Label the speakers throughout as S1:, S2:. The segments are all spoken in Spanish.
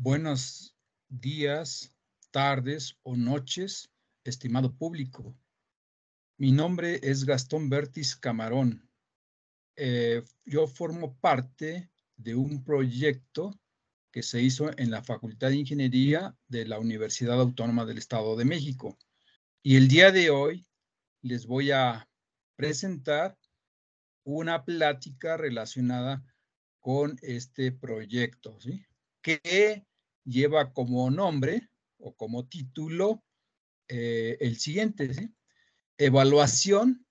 S1: Buenos días, tardes o noches, estimado público. Mi nombre es Gastón Bertis Camarón. Eh, yo formo parte de un proyecto que se hizo en la Facultad de Ingeniería de la Universidad Autónoma del Estado de México. Y el día de hoy les voy a presentar una plática relacionada con este proyecto, ¿sí? que lleva como nombre o como título eh, el siguiente, evaluación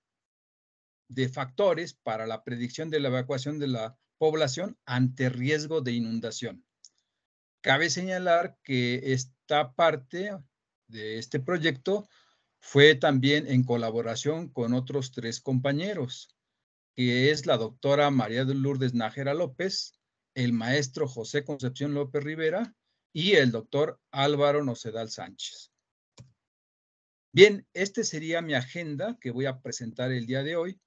S1: de factores para la predicción de la evacuación de la población ante riesgo de inundación. Cabe señalar que esta parte de este proyecto fue también en colaboración con otros tres compañeros, que es la doctora María del Lourdes Nájera López, el maestro José Concepción López Rivera y el doctor Álvaro Nocedal Sánchez. Bien, esta sería mi agenda que voy a presentar el día de hoy,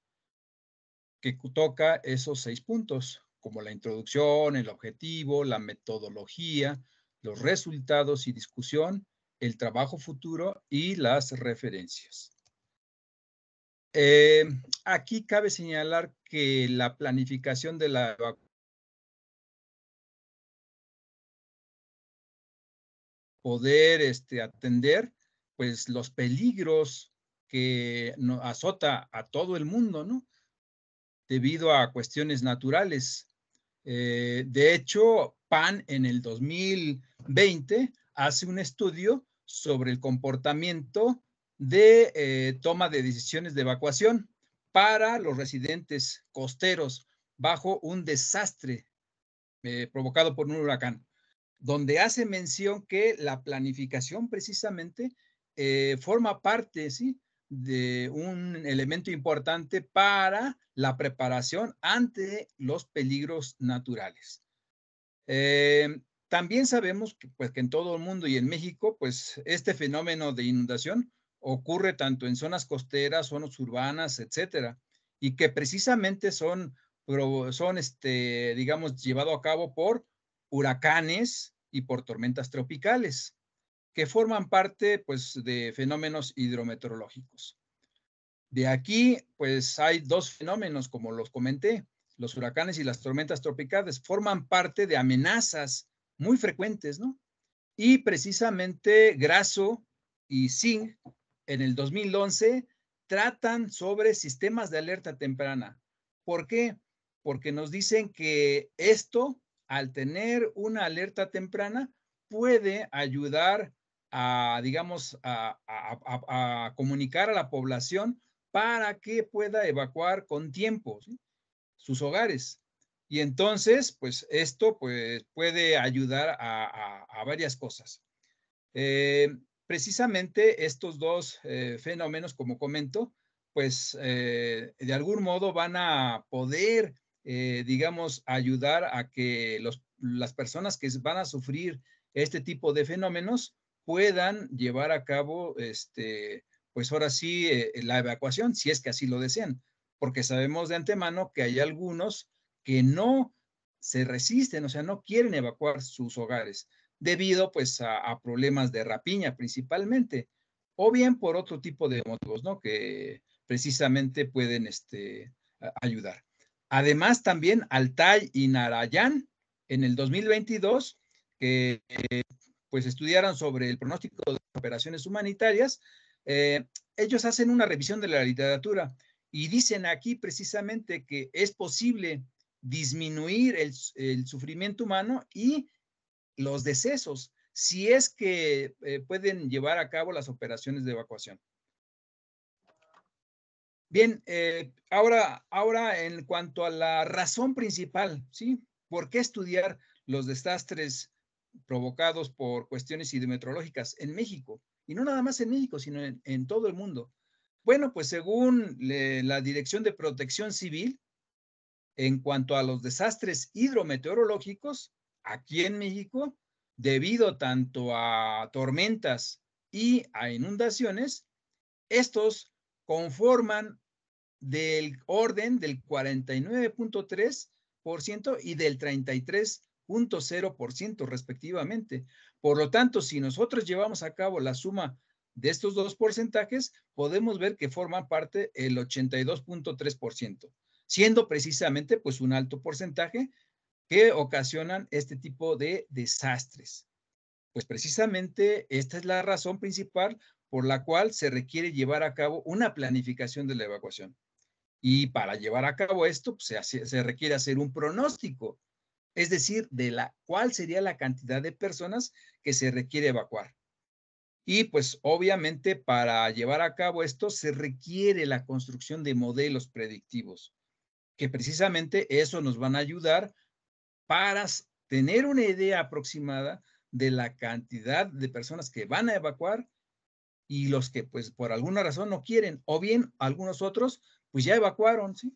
S1: que toca esos seis puntos, como la introducción, el objetivo, la metodología, los resultados y discusión, el trabajo futuro y las referencias. Eh, aquí cabe señalar que la planificación de la poder este, atender pues los peligros que azota a todo el mundo, ¿no? Debido a cuestiones naturales. Eh, de hecho, PAN en el 2020 hace un estudio sobre el comportamiento de eh, toma de decisiones de evacuación para los residentes costeros bajo un desastre eh, provocado por un huracán donde hace mención que la planificación precisamente eh, forma parte, ¿sí? de un elemento importante para la preparación ante los peligros naturales. Eh, también sabemos que, pues, que en todo el mundo y en México, pues este fenómeno de inundación ocurre tanto en zonas costeras, zonas urbanas, etcétera, y que precisamente son, son este, digamos, llevado a cabo por huracanes y por tormentas tropicales, que forman parte pues, de fenómenos hidrometeorológicos. De aquí, pues hay dos fenómenos, como los comenté, los huracanes y las tormentas tropicales forman parte de amenazas muy frecuentes, ¿no? Y precisamente graso y Singh en el 2011 tratan sobre sistemas de alerta temprana. ¿Por qué? Porque nos dicen que esto al tener una alerta temprana, puede ayudar a, digamos, a, comunicar a la población para que pueda evacuar con tiempo sus hogares. Y entonces, pues esto pues, puede ayudar a, varias cosas. Eh, precisamente estos dos eh, fenómenos, como comento, pues eh, de algún modo van a poder eh, digamos, ayudar a que las personas que van a sufrir este tipo de fenómenos puedan llevar a cabo, este, pues ahora sí, eh, la evacuación, si es que así lo desean, porque sabemos de antemano que hay algunos que no se resisten, o sea, no quieren evacuar sus hogares debido pues a, problemas de rapiña principalmente, o bien por otro tipo de motivos, ¿no? Que precisamente pueden este, ayudar. Además, también Altay y Narayan en el 2022, que eh, pues estudiaron sobre el pronóstico de operaciones humanitarias, eh, ellos hacen una revisión de la literatura y dicen aquí precisamente que es posible disminuir el, sufrimiento humano y los decesos si es que eh, pueden llevar a cabo las operaciones de evacuación. Bien, eh, ahora, ahora en cuanto a la razón principal, ¿sí? ¿Por qué estudiar los desastres provocados por cuestiones hidrometeorológicas en México? Y no nada más en México, sino en, todo el mundo. Bueno, pues según la Dirección de Protección Civil, en cuanto a los desastres hidrometeorológicos, aquí en México, debido tanto a tormentas y a inundaciones, estos conforman del orden del 49.3% y del 33.0% respectivamente. Por lo tanto, si nosotros llevamos a cabo la suma de estos dos porcentajes, podemos ver que forman parte el 82.3%, siendo precisamente pues un alto porcentaje que ocasionan este tipo de desastres. Pues precisamente esta es la razón principal por la cual se requiere llevar a cabo una planificación de la evacuación. Y para llevar a cabo esto, pues, se, requiere hacer un pronóstico, es decir, de la cuál sería la cantidad de personas que se requiere evacuar. Y pues obviamente para llevar a cabo esto se requiere la construcción de modelos predictivos, que precisamente eso nos van a ayudar para tener una idea aproximada de la cantidad de personas que van a evacuar y los que pues por alguna razón no quieren, o bien algunos otros pues ya evacuaron, ¿sí?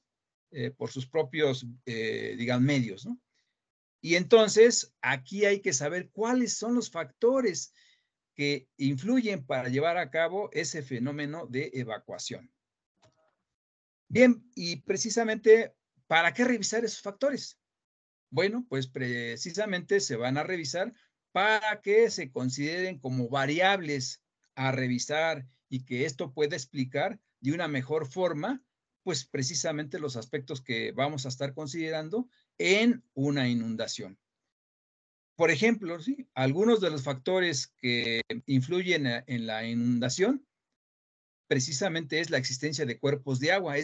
S1: Eh, por sus propios, digamos, eh, digan, medios, ¿no? Y entonces aquí hay que saber cuáles son los factores que influyen para llevar a cabo ese fenómeno de evacuación. Bien, y precisamente, ¿para qué revisar esos factores? Bueno, pues precisamente se van a revisar para que se consideren como variables a revisar y que esto pueda explicar de una mejor forma, pues precisamente los aspectos que vamos a estar considerando en una inundación. Por ejemplo, algunos de los factores que influyen en la inundación precisamente es la existencia de cuerpos de agua.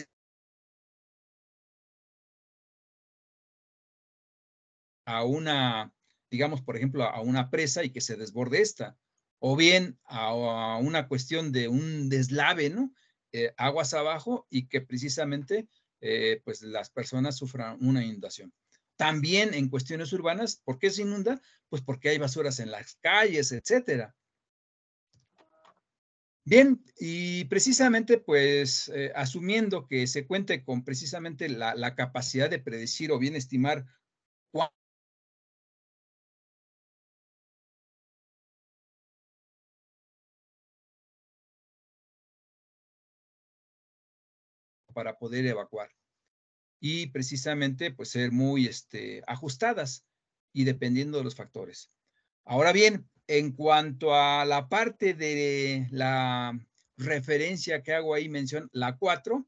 S1: a una, digamos, por ejemplo, a una presa y que se desborde esta o bien a, una cuestión de un deslave, ¿no? Eh, aguas abajo y que precisamente eh, pues las personas sufran una inundación. También en cuestiones urbanas, ¿por qué se inunda? Pues porque hay basuras en las calles, etcétera. Bien, y precisamente pues eh, asumiendo que se cuente con precisamente la, capacidad de predecir o bien estimar para poder evacuar. Y precisamente, pues ser muy este, ajustadas y dependiendo de los factores. Ahora bien, en cuanto a la parte de la referencia que hago ahí, mención la 4,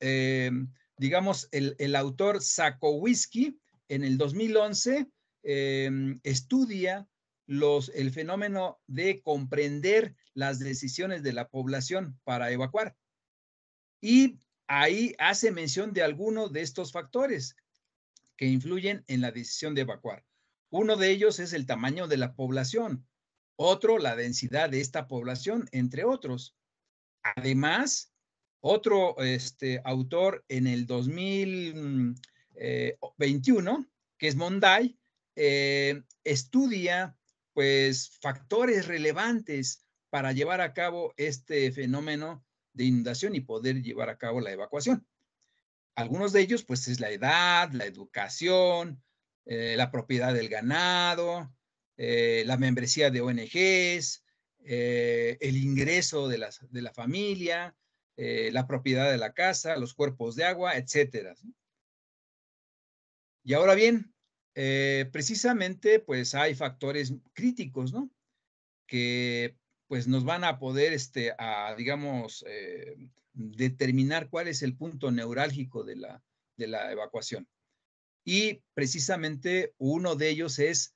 S1: eh, digamos, el, el autor whisky en el 2011 eh, estudia los, el fenómeno de comprender las decisiones de la población para evacuar. Y ahí hace mención de algunos de estos factores que influyen en la decisión de evacuar. Uno de ellos es el tamaño de la población, otro la densidad de esta población, entre otros. Además, otro este, autor en el 2021, mm, eh, que es Monday, eh, estudia pues factores relevantes para llevar a cabo este fenómeno de inundación y poder llevar a cabo la evacuación. Algunos de ellos, pues, es la edad, la educación, eh, la propiedad del ganado, eh, la membresía de ONGs, eh, el ingreso de, las, de la familia, la propiedad de la casa, los cuerpos de agua, etcétera. Y ahora bien, precisamente, pues hay factores críticos, ¿no? Que pues nos van a poder, este, a, digamos, eh, determinar cuál es el punto neurálgico de la, de la evacuación. Y precisamente uno de ellos es,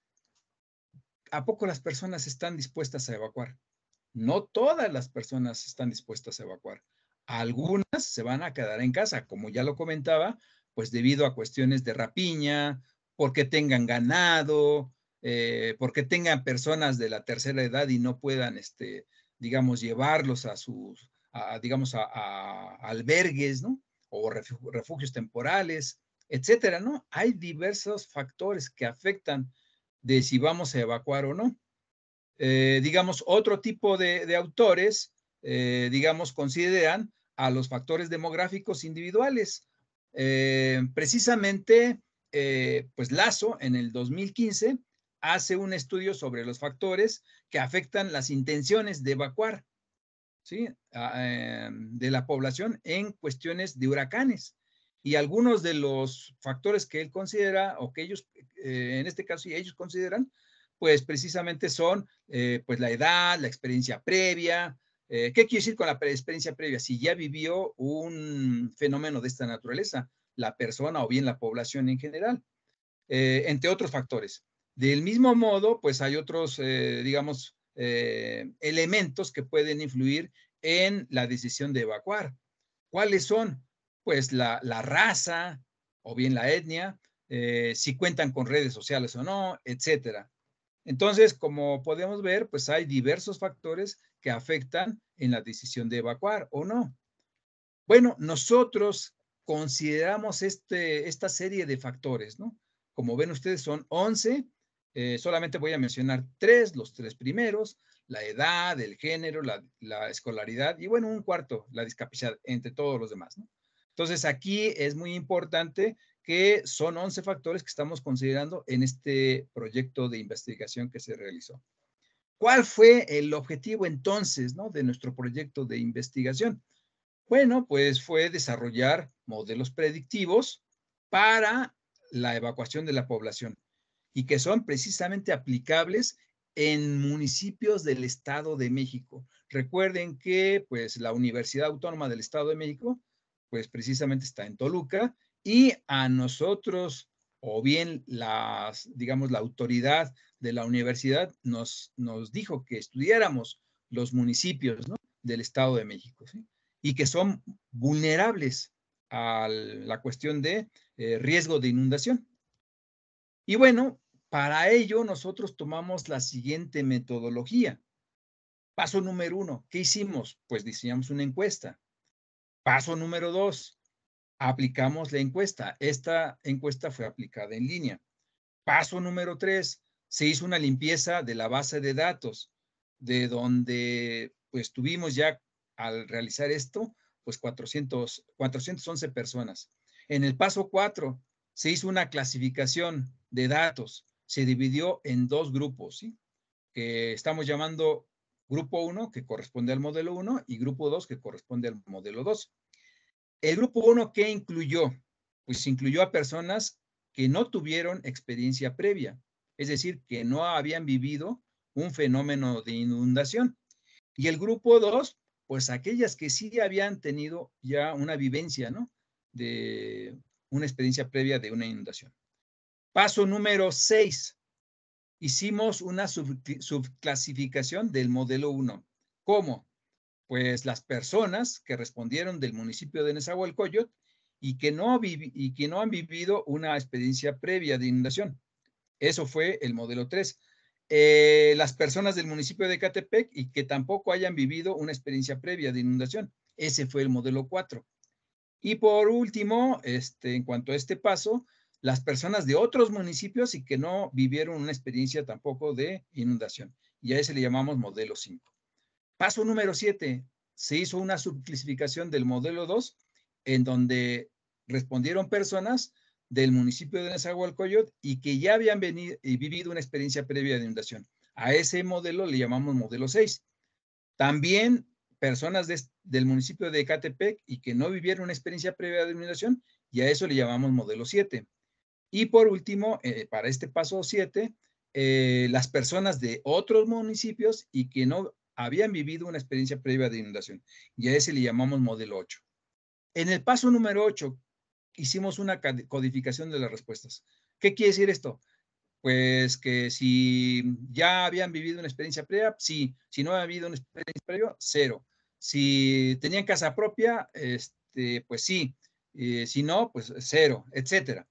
S1: ¿a poco las personas están dispuestas a evacuar? No todas las personas están dispuestas a evacuar. Algunas se van a quedar en casa, como ya lo comentaba, pues debido a cuestiones de rapiña, porque tengan ganado, eh, porque tengan personas de la tercera edad y no puedan, este, digamos, llevarlos a sus, digamos, a, albergues, ¿no? O refugios temporales, etcétera, ¿no? Hay diversos factores que afectan de si vamos a evacuar o no. Eh, digamos, otro tipo de, autores, eh, digamos, consideran a los factores demográficos individuales. precisamente, pues Lazo, en el 2015, hace un estudio sobre los factores que afectan las intenciones de evacuar ¿sí? Ah, eh, de la población en cuestiones de huracanes. Y algunos de los factores que él considera o que ellos, eh, en este caso, y ellos consideran, pues precisamente son eh, pues la edad, la experiencia previa. ¿Qué quiere decir con la experiencia previa? Si ya vivió un fenómeno de esta naturaleza, la persona o bien la población en general, entre otros factores. Del mismo modo, pues hay otros, eh, digamos, eh, elementos que pueden influir en la decisión de evacuar. ¿Cuáles son? Pues la, raza o bien la etnia, eh, si cuentan con redes sociales o no, etcétera. Entonces, como podemos ver, pues hay diversos factores que afectan en la decisión de evacuar o no. Bueno, nosotros consideramos este, esta serie de factores, ¿no? Como ven ustedes, son 11 eh, solamente voy a mencionar tres, los tres primeros, la edad, el género, la, la escolaridad y bueno, un cuarto, la discapacidad, entre todos los demás. Entonces, aquí es muy importante que son 11 factores que estamos considerando en este proyecto de investigación que se realizó. ¿Cuál fue el objetivo entonces ¿no? de nuestro proyecto de investigación? Bueno, pues fue desarrollar modelos predictivos para la evacuación de la población y que son precisamente aplicables en municipios del Estado de México. Recuerden que pues la Universidad Autónoma del Estado de México pues precisamente está en Toluca y a nosotros o bien las digamos la autoridad de la universidad nos nos dijo que estudiáramos los municipios del Estado de México y que son vulnerables a la cuestión de eh, riesgo de inundación. Y bueno, para ello, nosotros tomamos la siguiente metodología. Paso número uno, ¿qué hicimos? Pues diseñamos una encuesta. Paso número dos, aplicamos la encuesta. Esta encuesta fue aplicada en línea. Paso número tres, se hizo una limpieza de la base de datos, de donde pues tuvimos ya al realizar esto, pues 400, 411 personas. En el paso cuatro, se hizo una clasificación de datos se dividió en dos grupos, que estamos llamando grupo 1, que corresponde al modelo 1, y grupo 2, que corresponde al modelo 2. El grupo 1, ¿qué incluyó? Pues incluyó a personas que no tuvieron experiencia previa, es decir, que no habían vivido un fenómeno de inundación. Y el grupo 2, pues aquellas que sí habían tenido ya una vivencia, ¿no? De una experiencia previa de una inundación. Paso número 6. Hicimos una subclasificación del modelo 1. ¿Cómo? Pues las personas que respondieron del municipio de Nezahualcóyotl y que no, y que no han vivido una experiencia previa de inundación. Eso fue el modelo 3. Eh, las personas del municipio de Catepec y que tampoco hayan vivido una experiencia previa de inundación. Ese fue el modelo 4. Y por último, este, en cuanto a este paso, las personas de otros municipios y que no vivieron una experiencia tampoco de inundación. Y a ese le llamamos modelo 5. Paso número 7. Se hizo una subclasificación del modelo 2 en donde respondieron personas del municipio de Nezahualcóyotl y que ya habían venido, y vivido una experiencia previa de inundación. A ese modelo le llamamos modelo 6. También personas del municipio de Ecatepec y que no vivieron una experiencia previa de inundación y a eso le llamamos modelo 7. Y por último, eh, para este paso 7, eh, las personas de otros municipios y que no habían vivido una experiencia previa de inundación. Y a ese le llamamos modelo 8. En el paso número 8, hicimos una codificación de las respuestas. ¿Qué quiere decir esto? Pues que si ya habían vivido una experiencia previa, sí. Si no ha habido una experiencia previa, cero. Si tenían casa propia, este, pues sí. Eh, si no, pues cero, etcétera.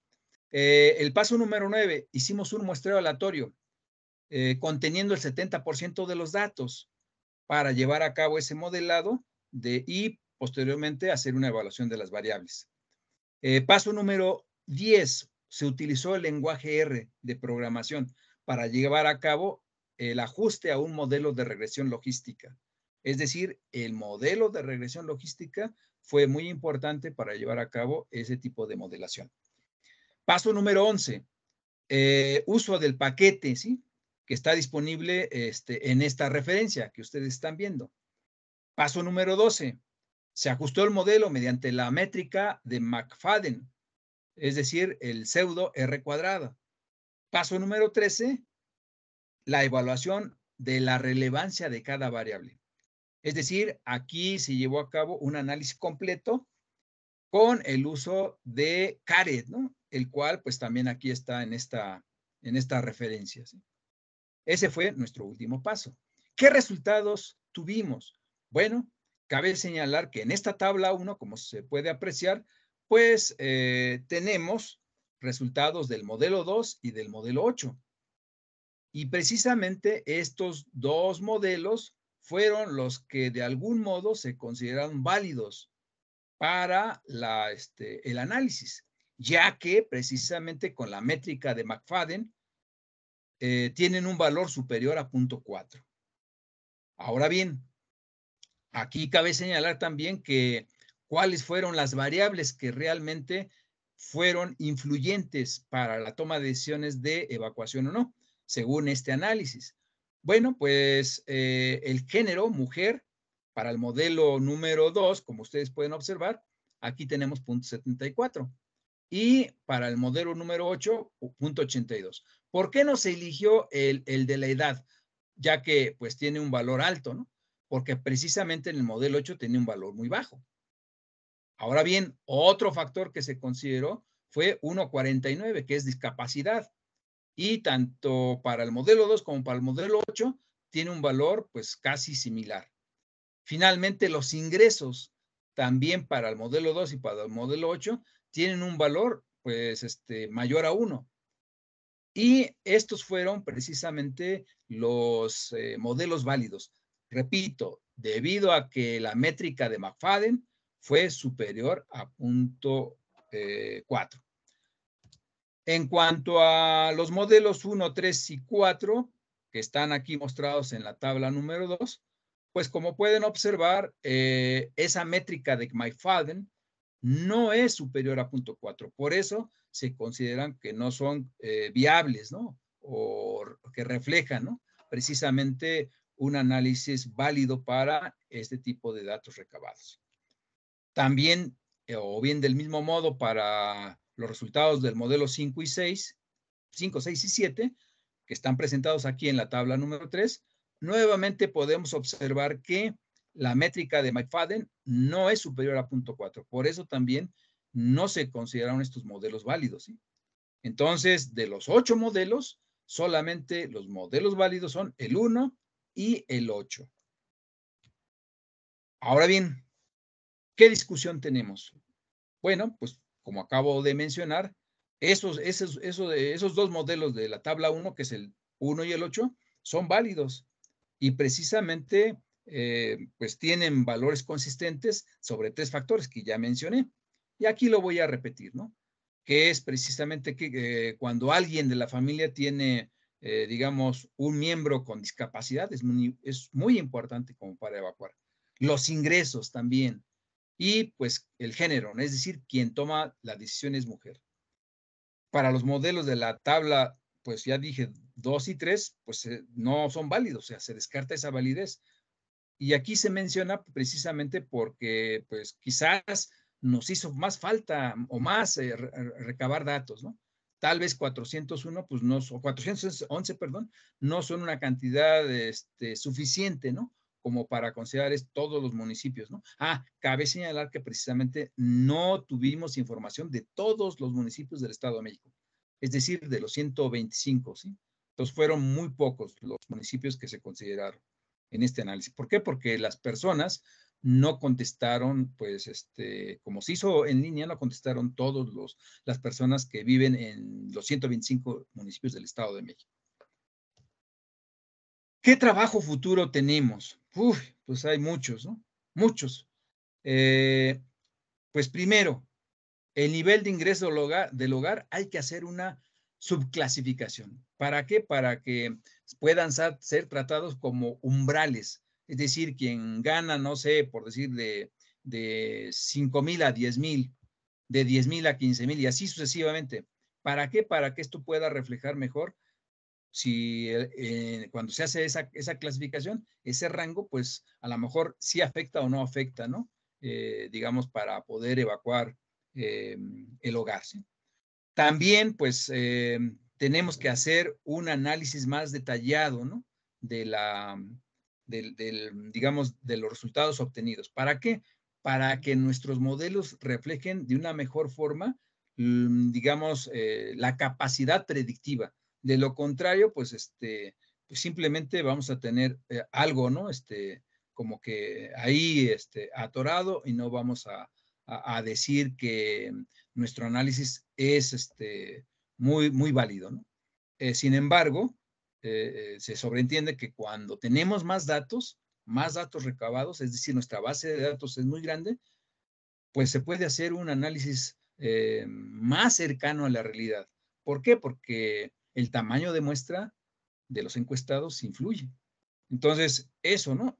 S1: Eh, el paso número 9, hicimos un muestreo aleatorio eh, conteniendo el 70% de los datos para llevar a cabo ese modelado de, y posteriormente hacer una evaluación de las variables. Eh, paso número 10, se utilizó el lenguaje R de programación para llevar a cabo el ajuste a un modelo de regresión logística. Es decir, el modelo de regresión logística fue muy importante para llevar a cabo ese tipo de modelación. Paso número 11, eh, uso del paquete, ¿sí? Que está disponible este, en esta referencia que ustedes están viendo. Paso número 12, se ajustó el modelo mediante la métrica de McFadden, es decir, el pseudo R cuadrado. Paso número 13, la evaluación de la relevancia de cada variable. Es decir, aquí se llevó a cabo un análisis completo con el uso de CARET, ¿no? el cual pues también aquí está en esta, en referencia. Ese fue nuestro último paso. ¿Qué resultados tuvimos? Bueno, cabe señalar que en esta tabla 1, como se puede apreciar, pues eh, tenemos resultados del modelo 2 y del modelo 8. Y precisamente estos dos modelos fueron los que de algún modo se consideraron válidos para la, este, el análisis ya que precisamente con la métrica de McFadden eh, tienen un valor superior a 0.4. Ahora bien, aquí cabe señalar también que cuáles fueron las variables que realmente fueron influyentes para la toma de decisiones de evacuación o no, según este análisis. Bueno, pues eh, el género mujer para el modelo número 2, como ustedes pueden observar, aquí tenemos 0.74 y para el modelo número 8, 82 ¿Por qué no se eligió el, el, de la edad? Ya que pues tiene un valor alto, ¿no? Porque precisamente en el modelo 8 tenía un valor muy bajo. Ahora bien, otro factor que se consideró fue 1.49, que es discapacidad. Y tanto para el modelo 2 como para el modelo 8 tiene un valor pues casi similar. Finalmente, los ingresos también para el modelo 2 y para el modelo 8 tienen un valor pues este, mayor a uno. Y estos fueron precisamente los eh, modelos válidos. Repito, debido a que la métrica de McFadden fue superior a punto 4. Eh, en cuanto a los modelos 1, 3 y 4, que están aquí mostrados en la tabla número 2, pues como pueden observar, eh, esa métrica de McFadden no es superior a 0.4. Por eso se consideran que no son eh, viables, ¿no? O que reflejan, ¿no? Precisamente un análisis válido para este tipo de datos recabados. También, eh, o bien del mismo modo para los resultados del modelo 5 y 6, 5, 6 y 7, que están presentados aquí en la tabla número 3, nuevamente podemos observar que la métrica de McFadden no es superior a 0.4. Por eso también no se consideraron estos modelos válidos. Entonces, de los ocho modelos, solamente los modelos válidos son el 1 y el 8. Ahora bien, ¿qué discusión tenemos? Bueno, pues como acabo de mencionar, esos, esos, esos, esos dos modelos de la tabla 1, que es el 1 y el 8, son válidos. Y precisamente eh, pues tienen valores consistentes sobre tres factores que ya mencioné. Y aquí lo voy a repetir, ¿no? Que es precisamente que eh, cuando alguien de la familia tiene, eh, digamos, un miembro con discapacidad, es muy, importante como para evacuar. Los ingresos también. Y pues el género, es decir, quien toma la decisión es mujer. Para los modelos de la tabla, pues ya dije, dos y tres, pues no son válidos, o sea, se descarta esa validez. Y aquí se menciona precisamente porque, pues, quizás nos hizo más falta o más eh, recabar datos, ¿no? Tal vez 401, pues no, o 411, perdón, no son una cantidad este, suficiente, ¿no? Como para considerar todos los municipios, ¿no? Ah, cabe señalar que precisamente no tuvimos información de todos los municipios del Estado de México, es decir, de los 125, ¿sí? Entonces fueron muy pocos los municipios que se consideraron en este análisis. ¿Por qué? Porque las personas no contestaron, pues, este, como se hizo en línea, no contestaron todos los las personas que viven en los 125 municipios del Estado de México. ¿Qué trabajo futuro tenemos? Uf, pues hay muchos, ¿no? Muchos. Eh, pues primero, el nivel de ingreso del hogar hay que hacer una subclasificación. ¿Para qué? Para que puedan ser tratados como umbrales. Es decir, quien gana, no sé, por decir, de, de mil a 10.000, mil, de 10 mil a 15.000 mil y así sucesivamente. ¿Para qué? Para que esto pueda reflejar mejor si eh, eh, cuando se hace esa, clasificación, ese rango, pues a lo mejor sí afecta o no afecta, ¿no? Eh, digamos, para poder evacuar el hogar. También, pues, tenemos que hacer un análisis más detallado, ¿no? De la, del, digamos, de los resultados obtenidos. ¿Para qué? Para que nuestros modelos reflejen de una mejor forma, mm, digamos, eh, la capacidad predictiva. De lo contrario, pues, este, pues, simplemente vamos a tener eh, algo, ¿no? Este, como que ahí este, atorado y no vamos a, a, a decir que nuestro análisis es este, muy, muy válido. ¿no? Eh, sin embargo, eh, eh, se sobreentiende que cuando tenemos más datos, más datos recabados, es decir, nuestra base de datos es muy grande, pues se puede hacer un análisis más cercano a la realidad. ¿Por qué? Porque el tamaño de muestra de los encuestados influye. Entonces, eso, ¿no?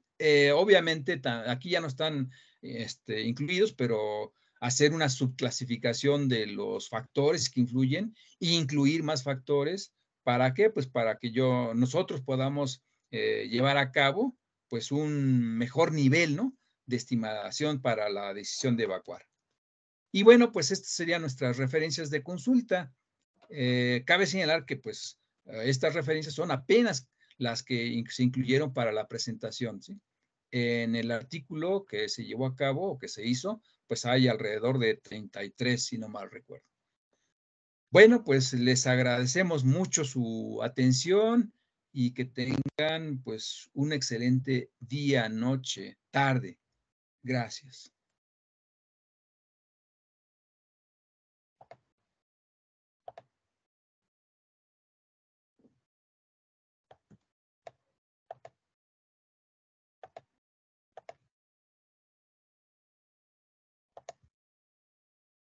S1: obviamente, aquí ya no están este, incluidos, pero hacer una subclasificación de los factores que influyen e incluir más factores. ¿Para qué? Pues para que yo, nosotros podamos eh, llevar a cabo pues un mejor nivel de estimación para la decisión de evacuar. Y bueno, pues estas serían nuestras referencias de consulta. Eh, cabe señalar que pues estas referencias son apenas las que se incluyeron para la presentación. En el artículo que se llevó a cabo o que se hizo, pues hay alrededor de 33, si no mal recuerdo. Bueno, pues les agradecemos mucho su atención y que tengan pues un excelente día, noche, tarde. Gracias.